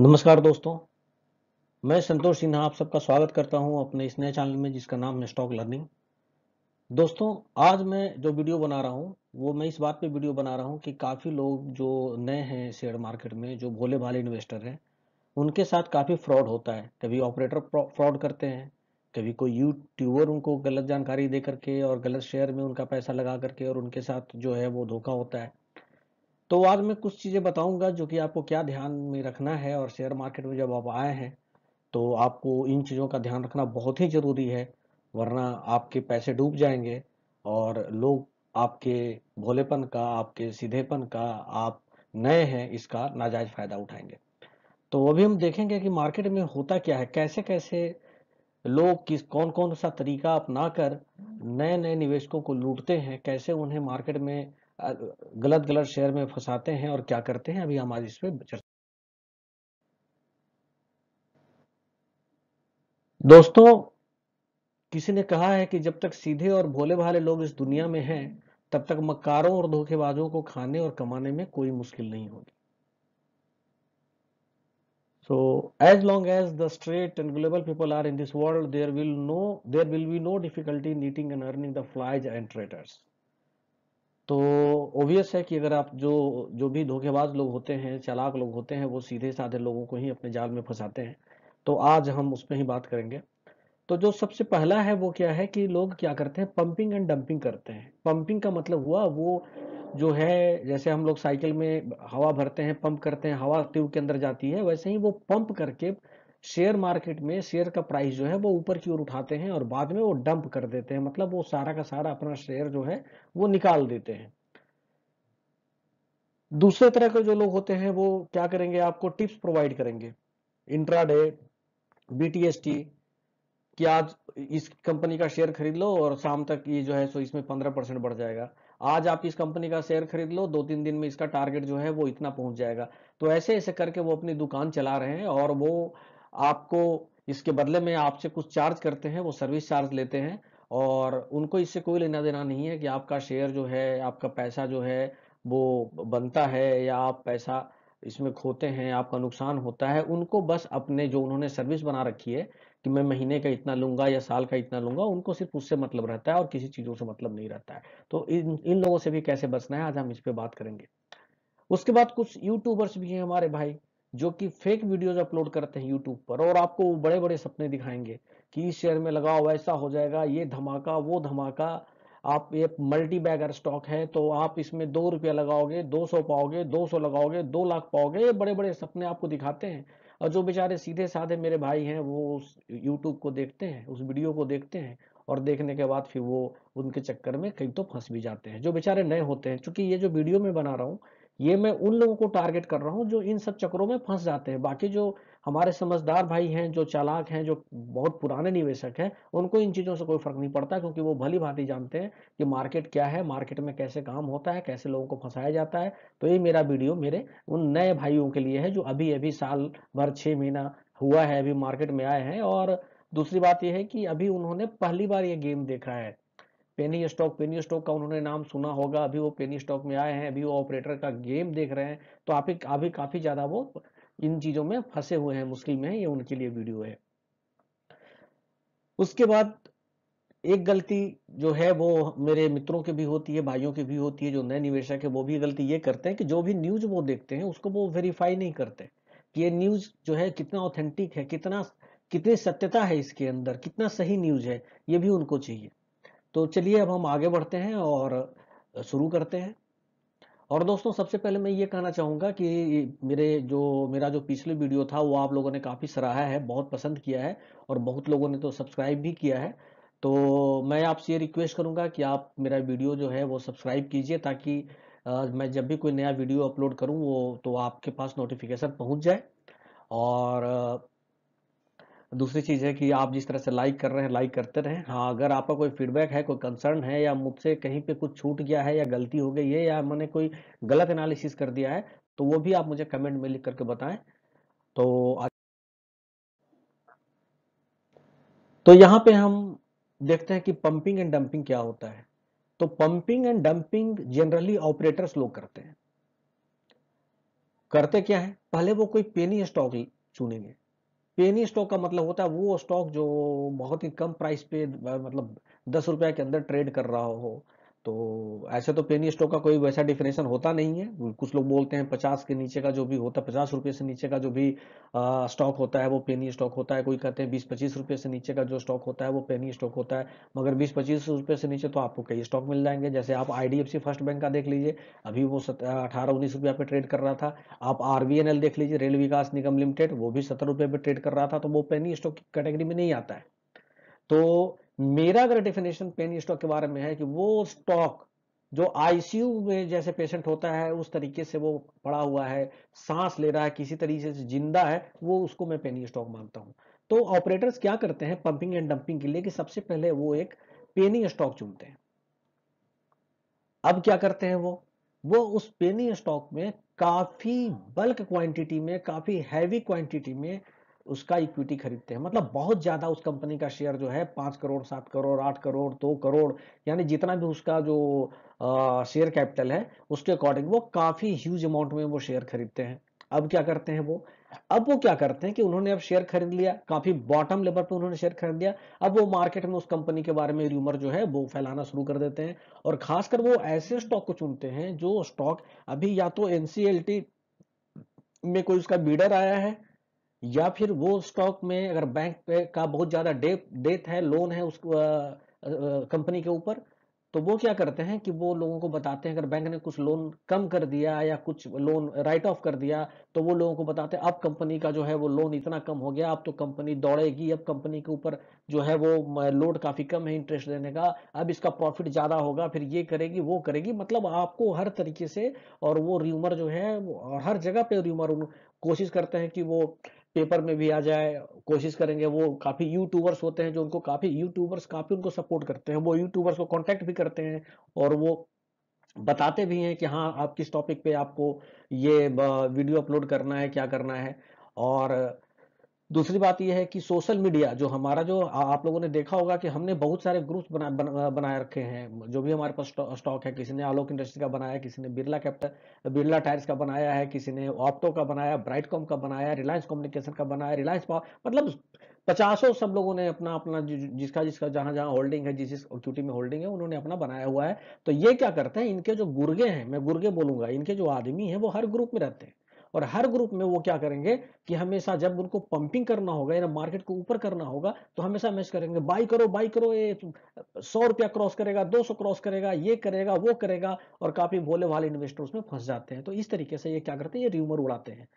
नमस्कार दोस्तों मैं संतोष सिन्हा आप सबका स्वागत करता हूं अपने इस नए चैनल में जिसका नाम है स्टॉक लर्निंग दोस्तों आज मैं जो वीडियो बना रहा हूं वो मैं इस बात पे वीडियो बना रहा हूं कि काफ़ी लोग जो नए हैं शेयर मार्केट में जो भोले भाले इन्वेस्टर हैं उनके साथ काफ़ी फ्रॉड होता है कभी ऑपरेटर फ्रॉड करते हैं कभी कोई यूट्यूबर उनको गलत जानकारी दे करके और गलत शेयर में उनका पैसा लगा करके और उनके साथ जो है वो धोखा होता है तो आज मैं कुछ चीज़ें बताऊंगा जो कि आपको क्या ध्यान में रखना है और शेयर मार्केट में जब आप आए हैं तो आपको इन चीज़ों का ध्यान रखना बहुत ही ज़रूरी है वरना आपके पैसे डूब जाएंगे और लोग आपके भोलेपन का आपके सीधेपन का आप नए हैं इसका नाजायज़ फ़ायदा उठाएंगे तो अभी हम देखेंगे कि मार्केट में होता क्या है कैसे कैसे लोग किस कौन कौन सा तरीका अपना कर नए नए निवेशकों को लूटते हैं कैसे उन्हें मार्केट में गलत गलत शेयर में फंसाते हैं और क्या करते हैं अभी हम आज इसमें चर्चा दोस्तों किसी ने कहा है कि जब तक सीधे और भोले भाले लोग इस दुनिया में हैं तब तक मकारों और धोखेबाजों को खाने और कमाने में कोई मुश्किल नहीं होगी so as long as the straight and global people are in this world there will no there will be no difficulty in eating and earning the flies and traders तो ओबियस है कि अगर आप जो जो भी धोखेबाज लोग होते हैं चालाक लोग होते हैं वो सीधे साधे लोगों को ही अपने जाल में फंसाते हैं तो आज हम उस पर ही बात करेंगे तो जो सबसे पहला है वो क्या है कि लोग क्या करते हैं पंपिंग एंड डंपिंग करते हैं पंपिंग का मतलब हुआ वो जो है जैसे हम लोग साइकिल में हवा भरते हैं पंप करते हैं हवा ट्यूब के अंदर जाती है वैसे ही वो पंप करके शेयर मार्केट में शेयर का प्राइस जो है वो ऊपर की ओर उठाते हैं और बाद में वो डंप कर देते हैं मतलब वो सारा का सारा अपना शेयर जो है वो निकाल देते हैं दूसरे तरह के जो लोग होते हैं वो क्या करेंगे आपको टिप्स प्रोवाइड करेंगे इंट्राडे बीटीएसटी कि आज इस कंपनी का शेयर खरीद लो और शाम तक ये जो है सो इसमें पंद्रह परसेंट बढ़ जाएगा आज आप इस कंपनी का शेयर खरीद लो दो तीन दिन में इसका टारगेट जो है वो इतना पहुंच जाएगा तो ऐसे ऐसे करके वो अपनी दुकान चला रहे हैं और वो आपको इसके बदले में आपसे कुछ चार्ज करते हैं वो सर्विस चार्ज लेते हैं और उनको इससे कोई लेना देना नहीं है कि आपका शेयर जो है आपका पैसा जो है वो बनता है या आप पैसा इसमें खोते हैं आपका नुकसान होता है उनको बस अपने जो उन्होंने सर्विस बना रखी है कि मैं महीने का इतना लूंगा या साल का इतना लूंगा उनको सिर्फ उससे मतलब रहता है और किसी चीज़ों से मतलब नहीं रहता है तो इन इन लोगों से भी कैसे बचना है आज हम इस पर बात करेंगे उसके बाद कुछ यूट्यूबर्स भी हैं हमारे भाई जो कि फेक वीडियोस अपलोड करते हैं यूट्यूब पर और आपको बड़े बड़े सपने दिखाएंगे कि इस शेयर में लगाओ वैसा हो जाएगा ये धमाका वो धमाका आप ये मल्टी बैगर स्टॉक है तो आप इसमें दो रुपया लगाओगे दो सौ पाओगे दो सौ लगाओगे दो लाख पाओगे ये बड़े बड़े सपने आपको दिखाते हैं और जो बेचारे सीधे साधे मेरे भाई हैं वो उस यूट्यूब को देखते हैं उस वीडियो को देखते हैं और देखने के बाद फिर वो उनके चक्कर में कहीं तो फंस भी जाते हैं जो बेचारे नए होते हैं क्योंकि ये जो वीडियो मैं बना रहा हूँ ये मैं उन लोगों को टारगेट कर रहा हूँ जो इन सब चक्रों में फंस जाते हैं बाकी जो हमारे समझदार भाई हैं जो चालाक हैं जो बहुत पुराने निवेशक हैं उनको इन चीज़ों से कोई फर्क नहीं पड़ता क्योंकि वो भली भांति जानते हैं कि मार्केट क्या है मार्केट में कैसे काम होता है कैसे लोगों को फंसाया जाता है तो ये मेरा वीडियो मेरे उन नए भाइयों के लिए है जो अभी अभी साल भर छः महीना हुआ है अभी मार्केट में आए हैं और दूसरी बात यह है कि अभी उन्होंने पहली बार ये गेम देखा है पेनी स्टॉक पेनी स्टॉक का उन्होंने नाम सुना होगा अभी वो पेनी स्टॉक में आए हैं अभी वो ऑपरेटर का गेम देख रहे हैं तो आप अभी काफ़ी ज़्यादा वो इन चीज़ों में फंसे हुए हैं मुश्किल में ये उनके लिए वीडियो है उसके बाद एक गलती जो है वो मेरे मित्रों के भी होती है भाइयों की भी होती है जो नए निवेशक है वो भी गलती ये करते हैं कि जो भी न्यूज वो देखते हैं उसको वो वेरीफाई नहीं करते कि ये न्यूज जो है कितना ऑथेंटिक है कितना कितनी सत्यता है इसके अंदर कितना सही न्यूज है ये भी उनको चाहिए तो चलिए अब हम आगे बढ़ते हैं और शुरू करते हैं और दोस्तों सबसे पहले मैं ये कहना चाहूँगा कि मेरे जो मेरा जो पिछले वीडियो था वो आप लोगों ने काफ़ी सराहा है बहुत पसंद किया है और बहुत लोगों ने तो सब्सक्राइब भी किया है तो मैं आपसे ये रिक्वेस्ट करूँगा कि आप मेरा वीडियो जो है वो सब्सक्राइब कीजिए ताकि मैं जब भी कोई नया वीडियो अपलोड करूँ वो तो आपके पास नोटिफिकेशन पहुँच जाए और दूसरी चीज़ है कि आप जिस तरह से लाइक कर रहे हैं लाइक करते रहें हाँ अगर आपका कोई फीडबैक है कोई कंसर्न है या मुझसे कहीं पे कुछ छूट गया है या गलती हो गई है या मैंने कोई गलत एनालिसिस कर दिया है तो वो भी आप मुझे कमेंट में लिख करके बताएं तो आज तो यहाँ पे हम देखते हैं कि पंपिंग एंड डंपिंग क्या होता है तो pumping and dumping generally operators लोग करते हैं करते क्या है पहले वो कोई पेनी स्टॉक चुनेंगे पेनी स्टॉक का मतलब होता है वो स्टॉक जो बहुत ही कम प्राइस पे मतलब दस रुपया के अंदर ट्रेड कर रहा हो तो ऐसे तो पेनी स्टॉक का कोई वैसा डिफिनेशन होता नहीं है कुछ लोग बोलते हैं पचास के नीचे का जो भी होता है पचास रुपये से नीचे का जो भी स्टॉक होता है वो पेनी स्टॉक होता है कोई कहते हैं बीस पच्चीस रुपये से नीचे का जो स्टॉक होता है वो पेनी स्टॉक होता है मगर बीस पच्चीस रुपये से नीचे तो आपको कई स्टॉक मिल जाएंगे जैसे आप आई फर्स्ट बैंक का देख लीजिए अभी वो अठारह उन्नीस रुपये पे ट्रेड कर रहा था आप आर देख लीजिए रेल विकास निगम लिमिटेड वो भी सत्तर रुपये पे ट्रेड कर रहा था तो वो पेनी स्टॉक की कैटेगरी में नहीं आता है तो मेरा अगर डेफिनेशन पेन स्टॉक के बारे में है कि वो स्टॉक जो आईसीयू में जैसे पेशेंट होता है उस तरीके से वो पड़ा हुआ है सांस ले रहा है किसी तरीके से जिंदा है वो उसको मैं पेनी स्टॉक मानता हूँ तो ऑपरेटर्स क्या करते हैं पंपिंग एंड डंपिंग के लिए कि सबसे पहले वो एक पेनी स्टॉक चुनते हैं अब क्या करते हैं वो वो उस पेनी स्टॉक में काफी बल्क क्वांटिटी में काफी हैवी क्वांटिटी में उसका इक्विटी खरीदते हैं मतलब बहुत ज़्यादा उस कंपनी का शेयर जो है पाँच करोड़ सात करोड़ आठ करोड़ दो करोड़ यानी जितना भी उसका जो शेयर कैपिटल है उसके अकॉर्डिंग वो काफ़ी ह्यूज अमाउंट में वो शेयर खरीदते हैं अब क्या करते हैं वो अब वो क्या करते हैं कि उन्होंने अब शेयर खरीद लिया काफी बॉटम लेवल पे उन्होंने शेयर खरीद लिया अब वो मार्केट में उस कंपनी के बारे में र्यूमर जो है वो फैलाना शुरू कर देते हैं और खासकर वो ऐसे स्टॉक को चुनते हैं जो स्टॉक अभी या तो एनसीएलटी में कोई उसका बीडर आया है या फिर वो स्टॉक में अगर बैंक का बहुत ज़्यादा डेप डेथ है लोन है उस कंपनी के ऊपर तो वो क्या करते हैं कि वो लोगों को बताते हैं अगर बैंक ने कुछ लोन कम कर दिया या कुछ लोन राइट ऑफ कर दिया तो वो लोगों को बताते हैं अब कंपनी का जो है वो लोन इतना कम हो गया अब तो कंपनी दौड़ेगी अब कंपनी के ऊपर जो है वो लोड काफ़ी कम है इंटरेस्ट देने का अब इसका प्रॉफिट ज़्यादा होगा फिर ये करेगी वो करेगी मतलब आपको हर तरीके से और वो र्यूमर जो है और हर जगह पर र्यूमर कोशिश करते हैं कि वो पेपर में भी आ जाए कोशिश करेंगे वो काफ़ी यूट्यूबर्स होते हैं जो उनको काफ़ी यूट्यूबर्स काफ़ी उनको सपोर्ट करते हैं वो यूट्यूबर्स को कॉन्टेक्ट भी करते हैं और वो बताते भी हैं कि हाँ आप किस टॉपिक पे आपको ये वीडियो अपलोड करना है क्या करना है और दूसरी बात यह है कि सोशल मीडिया जो हमारा जो आप लोगों ने देखा होगा कि हमने बहुत सारे ग्रुप्स बना, बना बनाए रखे हैं जो भी हमारे पास स्टॉक है किसी ने आलोक इंडस्ट्री का बनाया किसी ने बिरला कैपिटल बिरला टायर्स का बनाया है किसी ने ऑप्टो का बनाया ब्राइटकॉम का बनाया रिलायंस कम्युनिकेशन का बनाया रिलायंस पावर मतलब पचासों सब लोगों ने अपना अपना जिसका जिसका जहां जहां होल्डिंग है जिस जिस इक्विटी में होल्डिंग है उन्होंने अपना बनाया हुआ है तो ये क्या करते हैं इनके जो गुर्गे हैं मैं गुर्गे बोलूंगा इनके जो आदमी हैं वो हर ग्रुप में रहते हैं और हर ग्रुप में वो क्या करेंगे कि हमेशा जब उनको पंपिंग करना होगा या मार्केट को ऊपर करना होगा तो हमेशा मैच करेंगे बाई करो बाई करो ये सौ रुपया क्रॉस करेगा दो सौ क्रॉस करेगा ये करेगा वो करेगा और काफी भोले वाले इन्वेस्टर उसमें फंस जाते हैं तो इस तरीके से ये क्या करते हैं ये र्यूमर उड़ाते हैं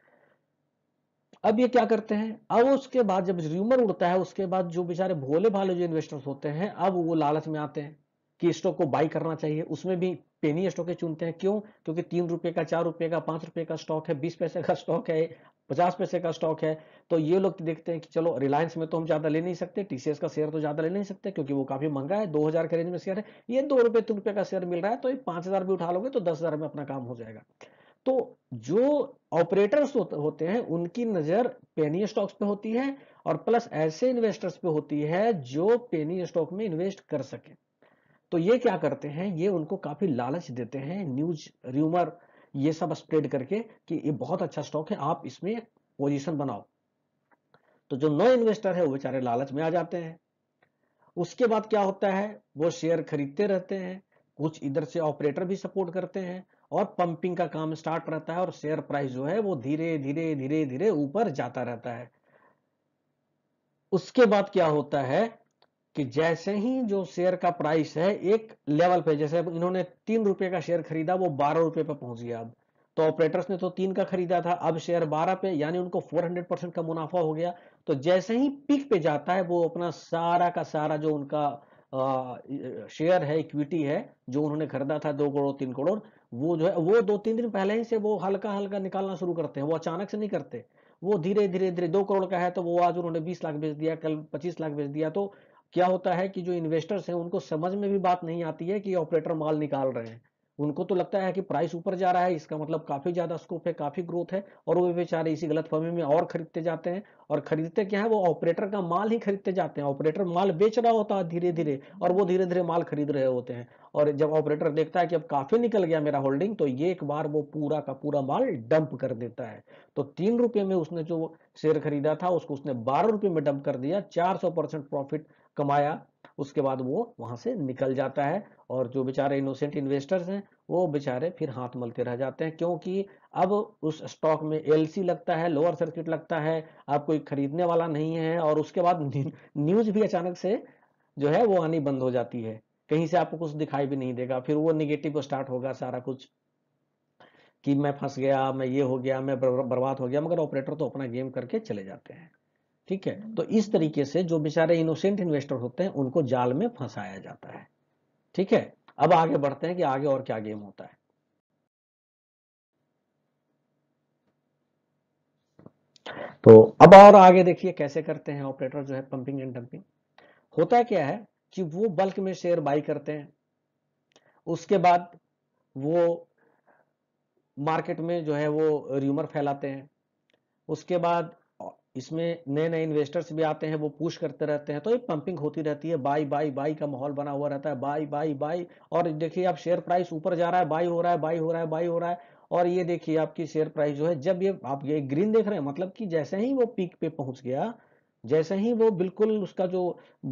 अब ये क्या करते हैं अब उसके बाद जब र्यूमर उड़ता है उसके बाद जो बेचारे भोले भाले जो इन्वेस्टर्स होते हैं अब वो लालच में आते हैं कि स्टॉक को बाई करना चाहिए उसमें भी पेनी स्टॉक चुनते हैं क्यों क्योंकि तीन रुपए का चार रुपए का पांच रुपए का स्टॉक है बीस पैसे का स्टॉक है पचास पैसे का स्टॉक है तो ये लोग देखते हैं कि चलो रिलायंस में तो हम ज्यादा ले नहीं सकते टीसीएस का शेयर तो ज्यादा ले नहीं सकते क्योंकि वो काफी महंगा है दो हजार के रेंज में शेयर है ये दो रुपए तीन रुपए का शेयर मिल रहा है तो ये पांच हजार भी उठा लोगे तो दस हजार में अपना काम हो जाएगा तो जो ऑपरेटर्स होते हैं उनकी नजर पेनी स्टॉक्स पे होती है और प्लस ऐसे इन्वेस्टर्स पे होती है जो पेनी स्टॉक में इन्वेस्ट कर सके तो ये क्या करते हैं ये उनको काफी लालच देते हैं न्यूज र्यूमर ये सब स्प्रेड करके कि ये बहुत अच्छा स्टॉक है आप इसमें पोजीशन बनाओ तो जो नो इन्वेस्टर है वो बेचारे लालच में आ जाते हैं उसके बाद क्या होता है वो शेयर खरीदते रहते हैं कुछ इधर से ऑपरेटर भी सपोर्ट करते हैं और पंपिंग का काम स्टार्ट रहता है और शेयर प्राइस जो है वो धीरे धीरे धीरे धीरे ऊपर जाता रहता है उसके बाद क्या होता है कि जैसे ही जो शेयर का प्राइस है एक लेवल पे जैसे इन्होंने तीन रुपए का शेयर खरीदा वो बारह रुपए पे पहुंच गया अब तो ऑपरेटर्स ने तो तीन का खरीदा था अब शेयर बारह पे यानी उनको फोर हंड्रेड परसेंट का मुनाफा हो गया तो जैसे ही पीक पे जाता है वो अपना सारा का सारा जो उनका शेयर है इक्विटी है जो उन्होंने खरीदा था दो करोड़ तीन करोड़ वो जो है वो दो तीन दिन पहले ही से वो हल्का हल्का निकालना शुरू करते हैं वो अचानक से नहीं करते वो धीरे धीरे धीरे दो करोड़ का है तो वो आज उन्होंने बीस लाख बेच दिया कल पच्चीस लाख बेच दिया तो क्या होता है कि जो इन्वेस्टर्स हैं उनको समझ में भी बात नहीं आती है कि ऑपरेटर माल निकाल रहे हैं उनको तो लगता है कि प्राइस ऊपर जा रहा है इसका मतलब काफी ज्यादा स्कोप है काफी ग्रोथ है और वो बेचारे इसी गलत फहमी में और खरीदते जाते हैं और खरीदते क्या है वो ऑपरेटर का माल ही खरीदते जाते हैं ऑपरेटर माल बेच रहा होता है धीरे धीरे और वो धीरे धीरे माल खरीद रहे होते हैं और जब ऑपरेटर देखता है कि अब काफी निकल गया मेरा होल्डिंग तो ये एक बार वो पूरा का पूरा माल डंप कर देता है तो तीन रुपये में उसने जो शेयर खरीदा था उसको उसने बारह रुपये में डंप कर दिया चार सौ परसेंट प्रॉफिट कमाया उसके बाद वो वहां से निकल जाता है और जो बेचारे इनोसेंट इन्वेस्टर्स हैं वो बेचारे फिर हाथ मलते रह जाते हैं क्योंकि अब उस स्टॉक में एलसी लगता है लोअर सर्किट लगता है आप कोई खरीदने वाला नहीं है और उसके बाद न्यूज भी अचानक से जो है वो आनी बंद हो जाती है कहीं से आपको कुछ दिखाई भी नहीं देगा फिर वो निगेटिव स्टार्ट होगा सारा कुछ कि मैं फंस गया मैं ये हो गया मैं बर्बाद हो गया मगर ऑपरेटर तो अपना गेम करके चले जाते हैं ठीक है तो इस तरीके से जो बेचारे इनोसेंट इन्वेस्टर होते हैं उनको जाल में फंसाया जाता है ठीक है अब आगे बढ़ते हैं कि आगे और क्या गेम होता है तो अब और आगे देखिए कैसे करते हैं ऑपरेटर जो है पंपिंग एंड डंपिंग होता क्या है कि वो बल्क में शेयर बाई करते हैं उसके बाद वो मार्केट में जो है वो र्यूमर फैलाते हैं उसके बाद इसमें नए नए इन्वेस्टर्स भी आते हैं वो पुश करते रहते हैं तो ये पंपिंग होती रहती है बाई बाई बाई का माहौल बना हुआ रहता है बाई बाई बाई और देखिए आप शेयर प्राइस ऊपर जा रहा है बाई हो रहा है बाई हो रहा है बाई हो रहा है और ये देखिए आपकी शेयर प्राइस जो है जब ये आप ये ग्रीन देख रहे हैं मतलब कि जैसे ही वो पीक पे पहुंच गया जैसे ही वो बिल्कुल उसका जो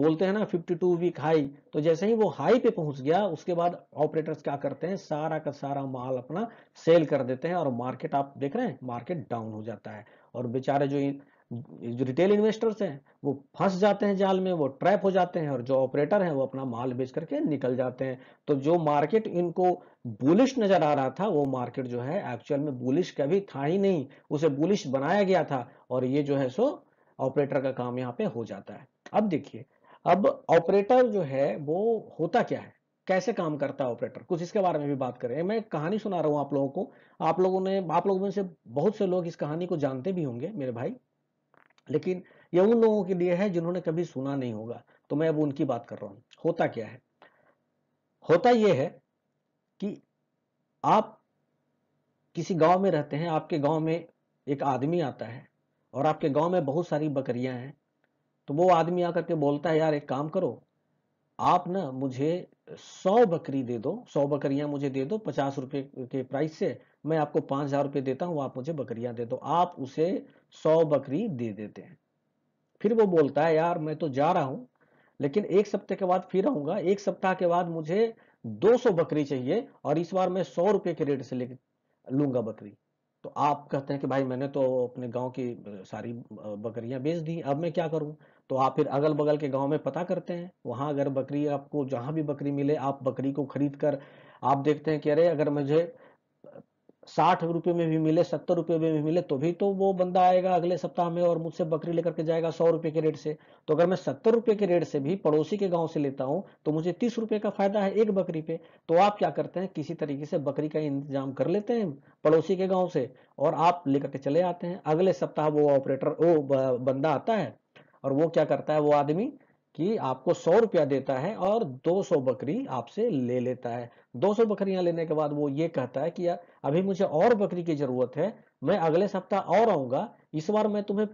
बोलते हैं ना 52 वीक हाई तो जैसे ही वो हाई पे पहुंच गया उसके बाद ऑपरेटर्स क्या करते हैं सारा का सारा माल अपना सेल कर देते हैं और मार्केट आप देख रहे हैं मार्केट डाउन हो जाता है और बेचारे जो जो रिटेल इन्वेस्टर्स हैं वो फंस जाते हैं जाल में वो ट्रैप हो जाते हैं और जो ऑपरेटर हैं वो अपना माल बेच करके निकल जाते हैं तो जो मार्केट इनको बुलिश नजर आ रहा था वो मार्केट जो है एक्चुअल में बुलिश कभी था ही नहीं उसे बुलिश बनाया गया था और ये जो है सो ऑपरेटर का काम यहाँ पे हो जाता है अब देखिए अब ऑपरेटर जो है वो होता क्या है कैसे काम करता है ऑपरेटर कुछ इसके बारे में भी बात करें मैं कहानी सुना रहा हूँ आप लोगों को आप लोगों ने आप लोगों में से बहुत से लोग इस कहानी को जानते भी होंगे मेरे भाई लेकिन यह उन लोगों के लिए है जिन्होंने कभी सुना नहीं होगा तो मैं अब उनकी बात कर रहा हूं होता क्या है होता यह है कि आप किसी गांव में रहते हैं आपके गांव में एक आदमी आता है और आपके गांव में बहुत सारी बकरियां हैं तो वो आदमी आकर के बोलता है यार एक काम करो आप ना मुझे सौ बकरी दे दो सौ बकरियां मुझे दे दो पचास रुपए के प्राइस से मैं आपको पांच हजार रुपये देता हूं आप मुझे बकरियां दे दो आप उसे सौ बकरी दे देते हैं फिर वो बोलता है यार मैं तो जा रहा हूं लेकिन एक सप्ताह के बाद फिर आऊंगा एक सप्ताह के बाद मुझे 200 बकरी चाहिए और इस बार मैं सौ रुपए के रेट से ले लूंगा बकरी तो आप कहते हैं कि भाई मैंने तो अपने गांव की सारी बकरियां बेच दी अब मैं क्या करूं तो आप फिर अगल बगल के गांव में पता करते हैं वहां अगर बकरी आपको जहां भी बकरी मिले आप बकरी को खरीद कर आप देखते हैं कि अरे अगर मुझे साठ रुपये में भी मिले सत्तर रुपये में भी मिले तो भी तो वो बंदा आएगा अगले सप्ताह में और मुझसे बकरी लेकर के जाएगा सौ रुपये के रेट से तो अगर मैं सत्तर रुपये के रेट से भी पड़ोसी के गांव से लेता हूँ तो मुझे तीस रुपये का फायदा है एक बकरी पे तो आप क्या करते हैं किसी तरीके से बकरी का इंतजाम कर लेते हैं पड़ोसी के गाँव से और आप लेकर के चले आते हैं अगले सप्ताह वो ऑपरेटर वो बंदा आता है और वो क्या करता है वो आदमी कि आपको सौ रुपया देता है और 200 बकरी आपसे ले लेता है 200 बकरियां लेने के बाद वो ये कहता है कि अभी मुझे और बकरी की जरूरत है मैं अगले सप्ताह और आऊंगा इस बार मैं तुम्हें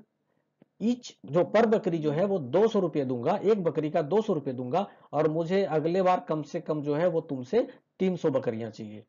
ईच जो पर बकरी जो है वो दो सौ रुपये दूंगा एक बकरी का दो सौ रुपये दूंगा और मुझे अगले बार कम से कम जो है वो तुमसे तीन सौ बकरियां चाहिए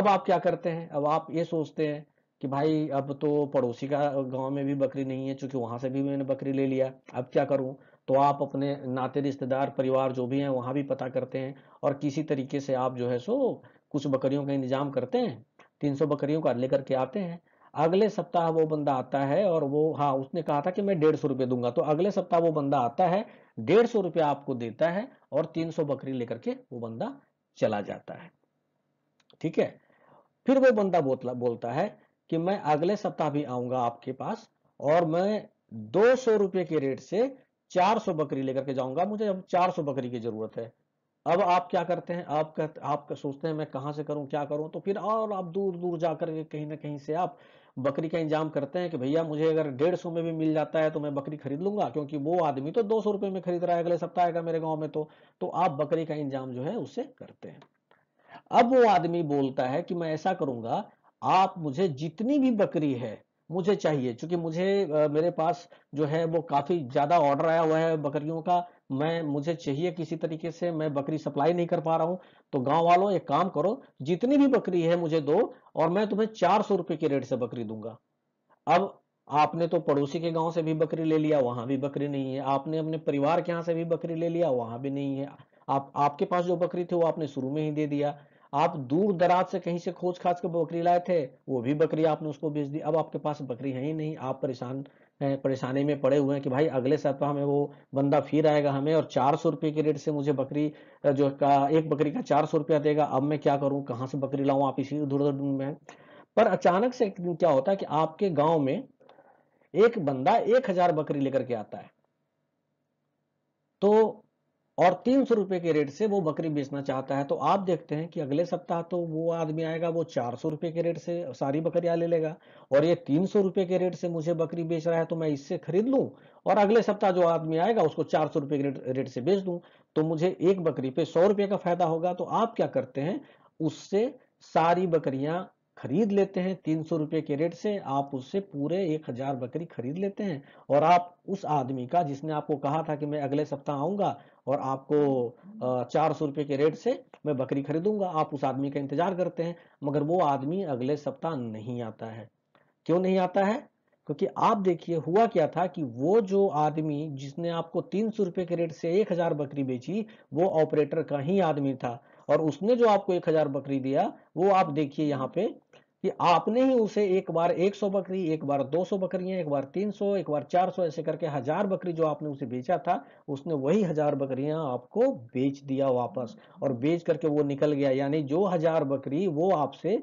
अब आप क्या करते हैं अब आप ये सोचते हैं कि भाई अब तो पड़ोसी का गांव में भी बकरी नहीं है चूंकि वहां से भी मैंने बकरी ले लिया अब क्या करूं तो आप अपने नाते रिश्तेदार परिवार जो भी हैं वहाँ भी पता करते हैं और किसी तरीके से आप जो है सो कुछ बकरियों का इंतजाम करते हैं तीन सौ बकरियों का लेकर के आते हैं अगले सप्ताह वो बंदा आता है और वो हाँ उसने कहा था कि मैं डेढ़ सौ रुपये दूंगा तो अगले सप्ताह वो बंदा आता है डेढ़ सौ रुपया आपको देता है और तीन सौ बकरी लेकर के वो बंदा चला जाता है ठीक है फिर वो बंदा बोतला बोलता है कि मैं अगले सप्ताह भी आऊंगा आपके पास और मैं दो सौ रुपये के रेट से 400 बकरी लेकर के जाऊंगा मुझे अब 400 बकरी की जरूरत है अब आप क्या करते हैं आप कहते आप सोचते हैं मैं कहाँ से करूँ क्या करूँ तो फिर और आप दूर दूर जा के कहीं ना कहीं से आप बकरी का इंजाम करते हैं कि भैया मुझे अगर डेढ़ सौ में भी मिल जाता है तो मैं बकरी खरीद लूंगा क्योंकि वो आदमी तो दो सौ रुपये में खरीद रहा है अगले सप्ताह आएगा मेरे गाँव में तो, तो आप बकरी का इंजाम जो है उससे करते हैं अब वो आदमी बोलता है कि मैं ऐसा करूंगा आप मुझे जितनी भी बकरी है मुझे चाहिए क्योंकि मुझे आ, मेरे पास जो है वो काफ़ी ज़्यादा ऑर्डर आया हुआ है बकरियों का मैं मुझे चाहिए किसी तरीके से मैं बकरी सप्लाई नहीं कर पा रहा हूं तो गांव वालों एक काम करो जितनी भी बकरी है मुझे दो और मैं तुम्हें चार सौ रुपए के रेट से बकरी दूंगा अब आपने तो पड़ोसी के गांव से भी बकरी ले लिया वहां भी बकरी नहीं है आपने अपने परिवार के यहाँ से भी बकरी ले लिया वहां भी नहीं है आप आपके पास जो बकरी थी वो आपने शुरू में ही दे दिया आप दूर दराज से कहीं से खोज खाज के बकरी लाए थे वो भी बकरी आपने उसको बेच दी अब आपके पास बकरी है ही नहीं आप परेशान परेशानी में पड़े हुए हैं कि भाई अगले सप्ताह तो में वो बंदा फिर आएगा हमें और चार सौ रुपये के रेट से मुझे बकरी जो का एक बकरी का चार सौ रुपया देगा अब मैं क्या करूं कहाँ से बकरी लाऊं आप इसी उधर उधर में पर अचानक से एक दिन क्या होता है कि आपके गाँव में एक बंदा एक हजार बकरी लेकर के आता है तो और तीन सौ रुपए के रेट से वो बकरी बेचना चाहता है तो आप देखते हैं कि अगले सप्ताह तो वो आदमी आएगा वो चार सौ रुपए के रेट से सारी बकरियां ले लेगा और ये तीन सौ रुपए के रेट से मुझे बकरी बेच रहा है तो मैं इससे खरीद लूं और अगले सप्ताह जो आदमी आएगा उसको चार सौ रुपए के रेट से बेच दूं तो मुझे एक बकरी पे सौ रुपए का फायदा होगा तो आप क्या करते हैं उससे सारी बकरियां खरीद लेते हैं तीन सौ रुपये के रेट से आप उससे पूरे एक हजार बकरी खरीद लेते हैं और आप उस आदमी का जिसने आपको कहा था कि मैं अगले सप्ताह आऊंगा और आपको चार सौ रुपये के रेट से मैं बकरी खरीदूंगा आप उस आदमी का इंतजार करते हैं मगर वो आदमी अगले सप्ताह नहीं आता है क्यों नहीं आता है क्योंकि आप देखिए हुआ क्या था कि वो जो आदमी जिसने आपको तीन सौ रुपये के रेट से एक हजार बकरी बेची वो ऑपरेटर का ही आदमी था और उसने जो आपको एक हजार बकरी दिया वो आप देखिए यहाँ पे कि आपने ही उसे एक बार 100 बकरी एक बार 200 बकरियां एक बार 300 एक बार 400 ऐसे करके हजार बकरी जो आपने उसे बेचा था उसने वही हजार बकरियां आपको बेच दिया वापस और बेच करके वो निकल गया यानी जो हजार बकरी वो आपसे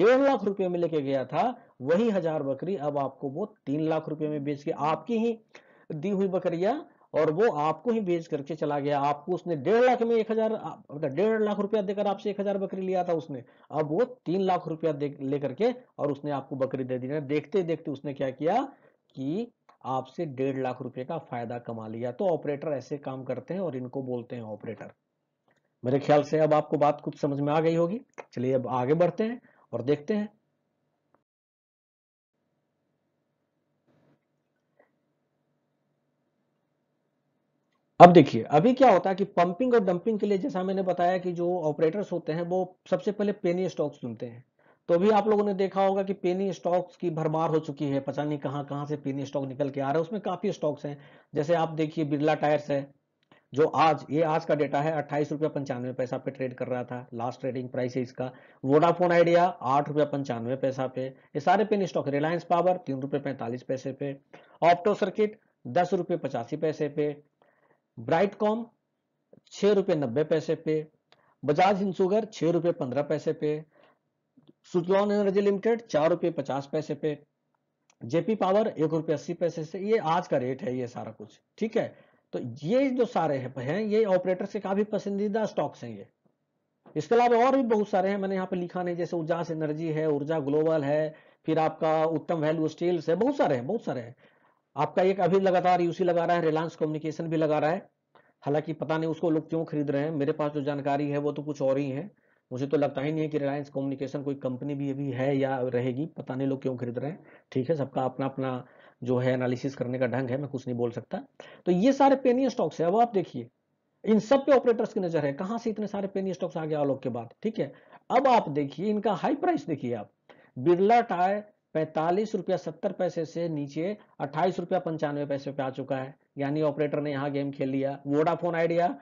डेढ़ लाख रुपए में लेके गया था वही हजार बकरी अब आपको वो तीन लाख रुपए में बेच के आपकी ही दी हुई बकरियां और वो आपको ही बेच करके चला गया आपको उसने डेढ़ लाख में एक हजार डेढ़ लाख रुपया देकर आपसे एक हजार बकरी लिया था उसने अब वो तीन लाख रुपया लेकर के और उसने आपको बकरी दे दी देखते देखते उसने क्या किया कि आपसे डेढ़ लाख रुपए का फायदा कमा लिया तो ऑपरेटर ऐसे काम करते हैं और इनको बोलते हैं ऑपरेटर मेरे ख्याल से अब आपको बात कुछ समझ में आ गई होगी चलिए अब आगे बढ़ते हैं और देखते हैं अब देखिए अभी क्या होता है कि पंपिंग और डंपिंग के लिए जैसा मैंने बताया कि जो ऑपरेटर्स होते हैं वो सबसे पहले पेनी स्टॉक्स चुनते हैं तो अभी आप लोगों ने देखा होगा कि पेनी स्टॉक्स की भरमार हो चुकी है पता नहीं कहाँ कहां से पेनी स्टॉक निकल के आ रहा है उसमें काफ़ी स्टॉक्स हैं जैसे आप देखिए बिरला टायर्स है जो आज ये आज का डेटा है अट्ठाईस रुपया पंचानवे पैसा पे ट्रेड कर रहा था लास्ट ट्रेडिंग प्राइस है इसका वोडाफोन आइडिया आठ रुपया पंचानवे पैसा पे ये सारे पेनी स्टॉक रिलायंस पावर तीन रुपये पैंतालीस पैसे पे ऑप्टो सर्किट दस रुपये पचासी पैसे पे ब्राइटकॉम छह रुपए नब्बे पैसे पे बजाज हिंसुगर छह रुपए पंद्रह पैसे पे सुजलॉन एनर्जी लिमिटेड चार रुपये पचास पैसे पे जेपी पावर एक रुपए अस्सी पैसे से ये आज का रेट है ये सारा कुछ ठीक है तो ये जो सारे हैं ये ऑपरेटर से काफी पसंदीदा स्टॉक्स हैं ये इसके अलावा और भी बहुत सारे हैं मैंने यहाँ पे लिखा नहीं जैसे ऊर्जा एनर्जी है ऊर्जा ग्लोबल है फिर आपका उत्तम वैल्यू स्टील्स है बहुत सारे हैं बहुत सारे हैं आपका एक अभी लगातार यूसी लगा रहा है रिलायंस कम्युनिकेशन भी लगा रहा है हालांकि पता नहीं उसको लोग क्यों खरीद रहे हैं मेरे पास जो जानकारी है वो तो कुछ और ही है मुझे तो लगता ही नहीं है कि रिलायंस कम्युनिकेशन कोई कंपनी भी अभी है या रहेगी पता नहीं लोग क्यों खरीद रहे हैं ठीक है सबका अपना अपना जो है एनालिसिस करने का ढंग है मैं कुछ नहीं बोल सकता तो ये सारे पेनी स्टॉक्स है अब आप देखिए इन सब पे ऑपरेटर्स की नजर है कहां से इतने सारे पेनी स्टॉक्स आ गया आलोक के बाद ठीक है अब आप देखिए इनका हाई प्राइस देखिए आप बिरला टायर पैंतालीस रुपया सत्तर पैसे से नीचे अट्ठाईस रुपया पंचानवे पैसे पे आ चुका है यानी ऑपरेटर ने यहाँ गेम खेल लिया वोडाफोन आइडिया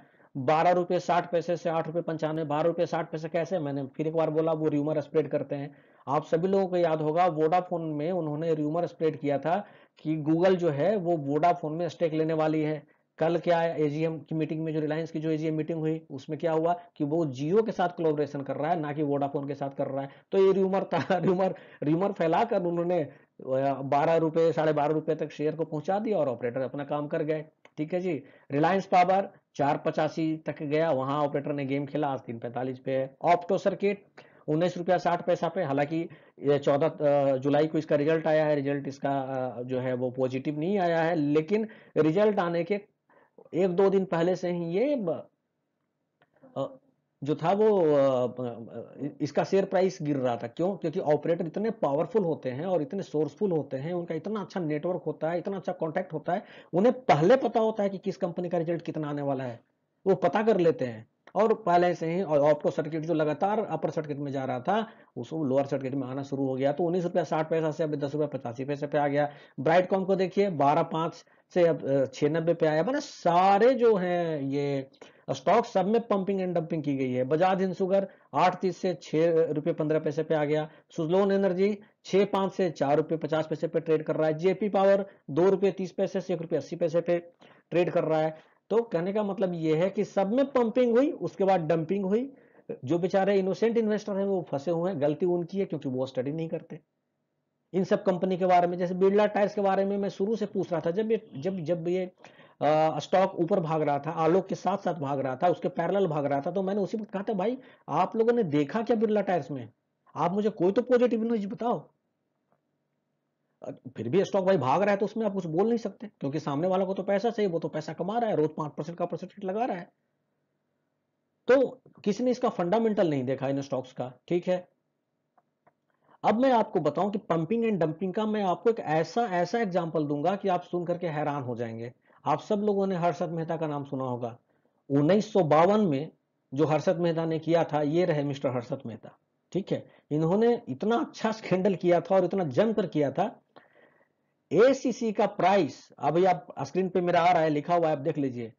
बारह रुपये साठ पैसे से आठ रुपये पंचानवे बारह रुपये साठ पैसे कैसे मैंने फिर एक बार बोला वो र्यूमर स्प्रेड करते हैं आप सभी लोगों को याद होगा वोडाफोन में उन्होंने र्यूमर स्प्रेड किया था कि गूगल जो है वो वोडाफोन में स्टेक लेने वाली है कल क्या है एजीएम की मीटिंग में जो रिलायंस की जो एजीएम मीटिंग हुई उसमें क्या हुआ कि वो जियो के साथ कोलोबरेशन कर रहा है ना कि वोडाफोन के साथ कर रहा है तो ये र्यूमर था र्यूमर र्यूमर फैलाकर उन्होंने बारह रुपए साढ़े बारह रुपए तक शेयर को पहुंचा दिया और ऑपरेटर अपना काम कर गए ठीक है जी रिलायंस पावर चार पचासी तक गया वहां ऑपरेटर ने गेम खेला आज तीन पैंतालीस पे है ऑप्टो सर्किट उन्नीस रुपया साठ पैसा पे हालांकि चौदह जुलाई को इसका रिजल्ट आया है रिजल्ट इसका जो है वो पॉजिटिव नहीं आया है लेकिन रिजल्ट आने के एक दो दिन पहले से ही ये जो था वो इसका शेयर प्राइस गिर रहा था क्यों क्योंकि ऑपरेटर इतने पावरफुल होते हैं और इतने सोर्सफुल होते हैं उनका इतना अच्छा नेटवर्क होता है इतना अच्छा कॉन्टैक्ट होता है उन्हें पहले पता होता है कि किस कंपनी का रिजल्ट कितना आने वाला है वो पता कर लेते हैं और पहले से ही ऑप्टो सर्किट जो लगातार अपर सर्किट में जा रहा था उसको लोअर सर्किट में आना शुरू हो गया तो उन्नीस रुपया साठ पैसा से अभी दस रुपया पचासी पैसे पे आ गया ब्राइट कॉम को देखिए बारह पांच से अब छियानबे पे आया मैंने सारे जो हैं ये स्टॉक सब में पंपिंग एंड डंपिंग की गई है बजाज हिंद आठ तीस से छह रुपये पंद्रह पैसे पे आ गया सुजलोन एनर्जी छह पांच से चार रुपये पचास पैसे पे ट्रेड कर रहा है जेपी पावर दो रुपये तीस पैसे से एक रुपये अस्सी पैसे पे ट्रेड कर रहा है तो कहने का मतलब यह है कि सब में पंपिंग हुई उसके बाद डंपिंग हुई जो बेचारे इनोसेंट इन्वेस्टर हैं वो फंसे हुए हैं गलती उनकी है क्योंकि वो स्टडी नहीं करते इन सब कंपनी के बारे में जैसे बिरला टायर्स के बारे में मैं शुरू से पूछ रहा था जब ये जब जब ये स्टॉक ऊपर भाग रहा था आलोक के साथ साथ भाग रहा था उसके पैरल भाग रहा था तो मैंने उसी वक्त कहा था भाई आप लोगों ने देखा क्या बिरला टायर्स में आप मुझे कोई तो पॉजिटिव न्यूज बताओ फिर भी स्टॉक भाई भाग रहा है तो उसमें आप कुछ बोल नहीं सकते क्योंकि सामने वाला को तो पैसा चाहिए वो तो पैसा कमा रहा है रोज पांच परसेंट का परसेंटेज लगा रहा है तो किसी ने इसका फंडामेंटल नहीं देखा इन स्टॉक्स का ठीक है अब मैं आपको बताऊं कि पंपिंग एंड डंपिंग का मैं आपको एक ऐसा ऐसा एग्जाम्पल दूंगा कि आप सुन करके हैरान हो जाएंगे आप सब लोगों ने हर्षद मेहता का नाम सुना होगा उन्नीस में जो हर्षद मेहता ने किया था ये रहे मिस्टर हर्षद मेहता ठीक है इन्होंने इतना अच्छा स्कैंडल किया था और इतना जमकर किया था एसीसी का प्राइस अभी आप स्क्रीन पे मेरा आ रहा है लिखा हुआ है आप देख लीजिए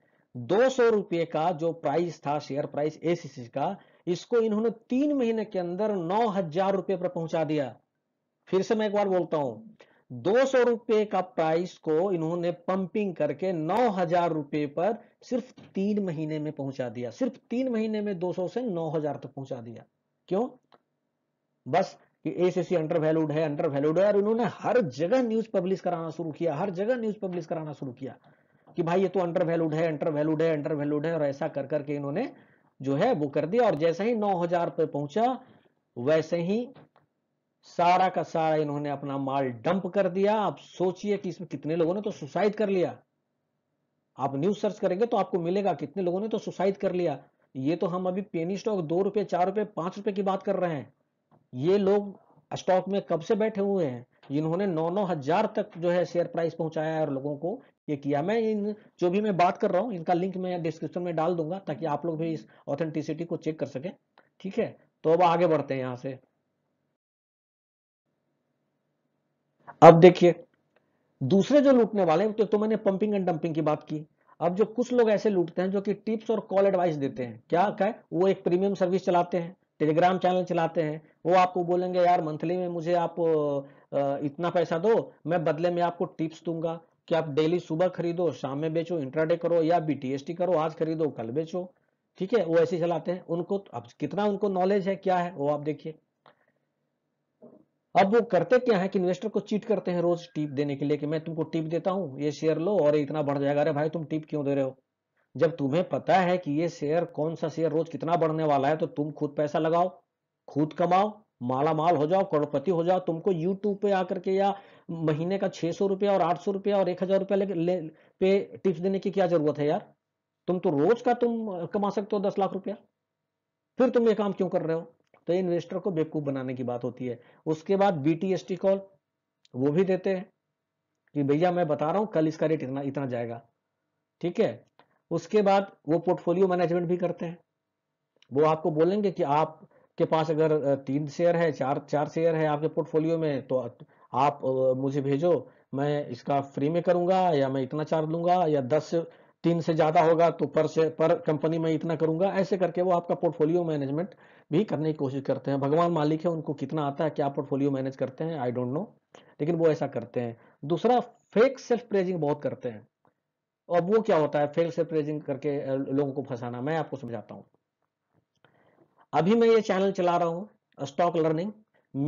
दो सौ रुपये का जो प्राइस था शेयर प्राइस एसीसी का इसको इन्होंने तीन महीने के अंदर नौ हजार रुपए पर पहुंचा दिया फिर से मैं एक बार बोलता हूं दो सौ रुपए का प्राइस को इन्होंने पंपिंग करके नौ हजार रुपए पर सिर्फ तीन महीने में पहुंचा दिया सिर्फ तीन महीने में दो सौ से नौ हजार तक तो पहुंचा दिया क्यों बस कि एसीसी अंडर वैल्यूड है अंडर वैल्यूड है और इन्होंने हर जगह न्यूज पब्लिश कराना शुरू किया हर जगह न्यूज पब्लिश कराना शुरू किया कि भाई ये तो अंडर वैल्यूड है अंडर वैल्यूड है अंडर वैल्यूड है और ऐसा कर करके इन्होंने जो है वो कर दिया और जैसे ही 9000 पे पहुंचा वैसे ही सारा का सारा इन्होंने अपना माल डंप कर दिया आप सोचिए कि इसमें कितने लोगों ने तो सुसाइड कर लिया आप न्यूज सर्च करेंगे तो आपको मिलेगा कितने लोगों ने तो सुसाइड कर लिया ये तो हम अभी पेनी स्टॉक दो रुपए चार रुपये पांच रुपए की बात कर रहे हैं ये लोग स्टॉक में कब से बैठे हुए हैं इन्होंने नौ नौ हजार तक जो है शेयर प्राइस पहुंचाया है और लोगों को ये किया मैं इन जो भी मैं बात कर रहा हूँ इनका लिंक मैं डिस्क्रिप्शन में डाल दूंगा ताकि आप लोग भी इस ऑथेंटिसिटी को चेक कर सकें ठीक है तो अब आगे बढ़ते हैं यहां से अब देखिए दूसरे जो लूटने वाले तो, तो मैंने पंपिंग एंड डंपिंग की बात की अब जो कुछ लोग ऐसे लूटते हैं जो कि टिप्स और कॉल एडवाइस देते हैं क्या क्या वो एक प्रीमियम सर्विस चलाते हैं टेलीग्राम चैनल चलाते हैं वो आपको बोलेंगे यार मंथली में मुझे आप इतना पैसा दो मैं बदले में आपको टिप्स दूंगा कि आप डेली सुबह खरीदो शाम में बेचो इंट्राडे करो या बी टी करो आज खरीदो कल बेचो ठीक है वो ऐसे चलाते हैं उनको अब कितना उनको नॉलेज है क्या है वो आप देखिए अब वो करते क्या है कि इन्वेस्टर को चीट करते हैं रोज टिप देने के लिए कि मैं तुमको टिप देता हूँ ये शेयर लो और इतना बढ़ जाएगा अरे भाई तुम टिप क्यों दे रहे हो जब तुम्हें पता है कि ये शेयर कौन सा शेयर रोज कितना बढ़ने वाला है तो तुम खुद पैसा लगाओ खुद कमाओ माला माल हो जाओ करोड़पति हो जाओ तुमको यूट्यूब पे आकर के या महीने का छह सौ रुपया और आठ सौ रुपया और एक हजार रुपया पे टिप्स देने की क्या जरूरत है यार तुम तो रोज का तुम कमा सकते हो दस लाख रुपया फिर तुम ये काम क्यों कर रहे हो तो ये इन्वेस्टर को बेवकूफ बनाने की बात होती है उसके बाद बी कॉल वो भी देते हैं कि भैया मैं बता रहा हूं कल इसका रेट इतना इतना जाएगा ठीक है उसके बाद वो पोर्टफोलियो मैनेजमेंट भी करते हैं वो आपको बोलेंगे कि आप के पास अगर तीन शेयर है चार चार शेयर है आपके पोर्टफोलियो में तो आप मुझे भेजो मैं इसका फ्री में करूंगा या मैं इतना चार्ज लूंगा या दस तीन से ज्यादा होगा तो पर से पर कंपनी में इतना करूंगा ऐसे करके वो आपका पोर्टफोलियो मैनेजमेंट भी करने की कोशिश करते हैं भगवान मालिक है उनको कितना आता है क्या पोर्टफोलियो मैनेज करते हैं आई डोंट नो लेकिन वो ऐसा करते हैं दूसरा फेक सेल्फ प्रेजिंग बहुत करते हैं और वो क्या होता है फेक सेल्फ प्रेजिंग करके लोगों को फंसाना मैं आपको समझाता हूँ अभी मैं ये चैनल चला रहा हूँ स्टॉक लर्निंग